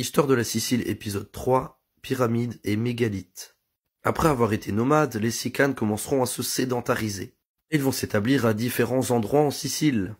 Histoire de la Sicile, épisode 3, Pyramides et mégalithes. Après avoir été nomades, les Sicanes commenceront à se sédentariser. Ils vont s'établir à différents endroits en Sicile.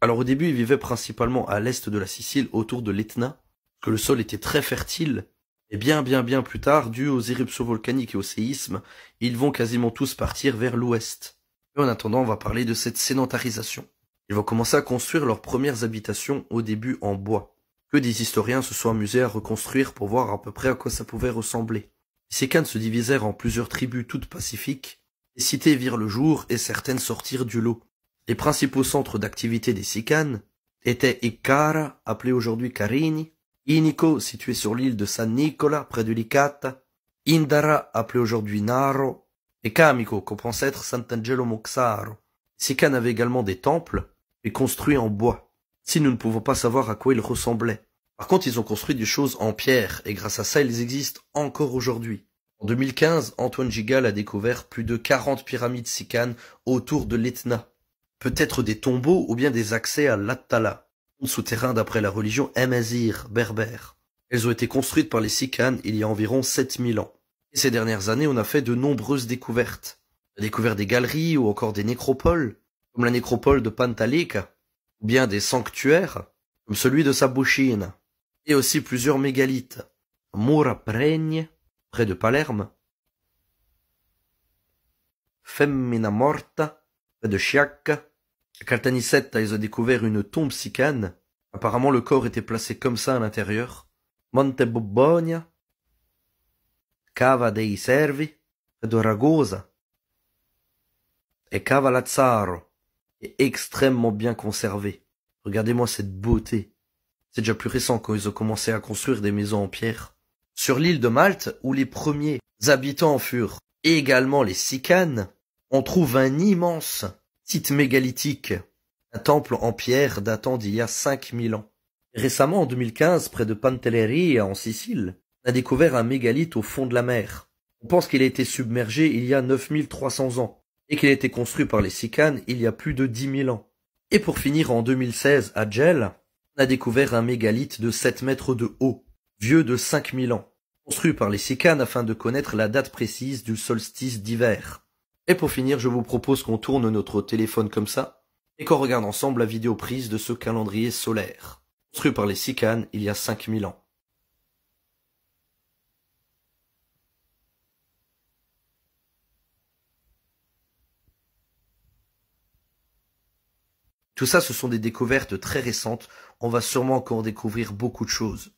Alors au début, ils vivaient principalement à l'est de la Sicile, autour de l'Etna, que le sol était très fertile, et bien bien bien plus tard, dû aux éruptions volcaniques et aux séismes, ils vont quasiment tous partir vers l'ouest. Et en attendant, on va parler de cette sédentarisation. Ils vont commencer à construire leurs premières habitations au début en bois que des historiens se sont amusés à reconstruire pour voir à peu près à quoi ça pouvait ressembler. Les Sicanes se divisèrent en plusieurs tribus toutes pacifiques, les cités virent le jour et certaines sortirent du lot. Les principaux centres d'activité des Sicanes étaient Icara, appelé aujourd'hui Carini, Inico, situé sur l'île de San Nicola, près de Licata, Indara, appelé aujourd'hui Naro, et Camico, qu'on pensait être Sant'Angelo Moxaro. Les Sicanes avaient également des temples, mais construits en bois si nous ne pouvons pas savoir à quoi ils ressemblaient. Par contre, ils ont construit des choses en pierre, et grâce à ça, ils existent encore aujourd'hui. En 2015, Antoine Gigal a découvert plus de 40 pyramides sicanes autour de l'Etna. Peut-être des tombeaux ou bien des accès à l'Attala, souterrain d'après la religion Amazir, berbère. Elles ont été construites par les sicanes il y a environ 7000 ans. Et ces dernières années, on a fait de nombreuses découvertes. On a découvert des galeries ou encore des nécropoles, comme la nécropole de Pantalica bien des sanctuaires, comme celui de Sabouchine, et aussi plusieurs mégalithes, Pregne, près de Palerme, Femmina Morta, près de Chiac, À Caltanissetta, ils ont découvert une tombe sicane. Apparemment, le corps était placé comme ça à l'intérieur. Monte Cava dei Servi, près de Ragosa, et Cava Lazzaro, est extrêmement bien conservé. Regardez-moi cette beauté. C'est déjà plus récent quand ils ont commencé à construire des maisons en pierre. Sur l'île de Malte, où les premiers habitants furent également les Sicanes, on trouve un immense site mégalithique, un temple en pierre datant d'il y a 5000 ans. Récemment, en 2015, près de Pantelleria, en Sicile, on a découvert un mégalithe au fond de la mer. On pense qu'il a été submergé il y a 9300 ans et qu'il a été construit par les Sicanes il y a plus de 10 000 ans. Et pour finir, en 2016, à Djell, on a découvert un mégalithe de 7 mètres de haut, vieux de 5000 ans, construit par les Sicanes afin de connaître la date précise du solstice d'hiver. Et pour finir, je vous propose qu'on tourne notre téléphone comme ça, et qu'on regarde ensemble la vidéo prise de ce calendrier solaire, construit par les Sicanes il y a 5000 ans. Tout ça, ce sont des découvertes très récentes. On va sûrement encore découvrir beaucoup de choses.